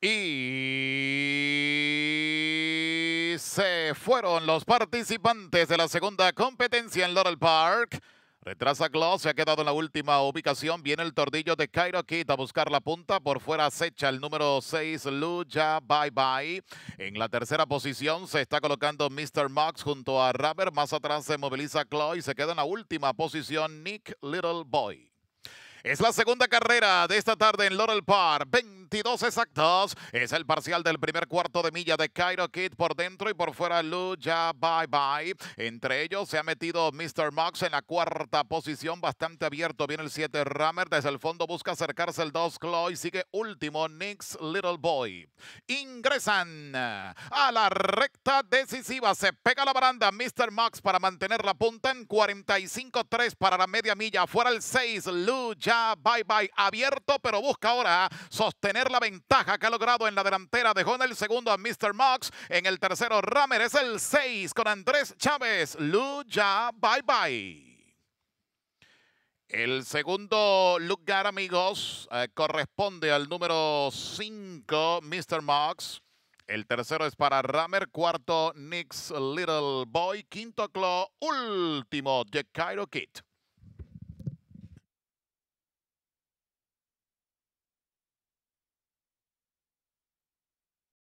Y se fueron los participantes de la segunda competencia en Laurel Park. Retrasa Gloss, se ha quedado en la última ubicación. Viene el tordillo de Cairo Kid a buscar la punta. Por fuera acecha el número 6, Luja Bye Bye. En la tercera posición se está colocando Mr. Mox junto a Rubber. Más atrás se moviliza y Se queda en la última posición Nick Little Boy. Es la segunda carrera de esta tarde en Laurel Park. Venga. 22 exactos. Es el parcial del primer cuarto de milla de Cairo Kid por dentro y por fuera Luja Bye Bye. Entre ellos se ha metido Mr. Mox en la cuarta posición, bastante abierto. Viene el 7 Rammer. Desde el fondo busca acercarse el 2 Chloe. Sigue último Nick's Little Boy. Ingresan a la recta decisiva. Se pega la baranda Mr. Mox para mantener la punta en 45-3 para la media milla. Fuera el 6 Luya Bye Bye. Abierto, pero busca ahora sostener la ventaja que ha logrado en la delantera. Dejó en el segundo a Mr. Mox En el tercero, Ramer es el 6 con Andrés Chávez. Luya, bye bye. El segundo lugar, amigos, eh, corresponde al número 5, Mr. Mox. El tercero es para Ramer. Cuarto, Nick's Little Boy. Quinto, Clo. Último, The Cairo Kid.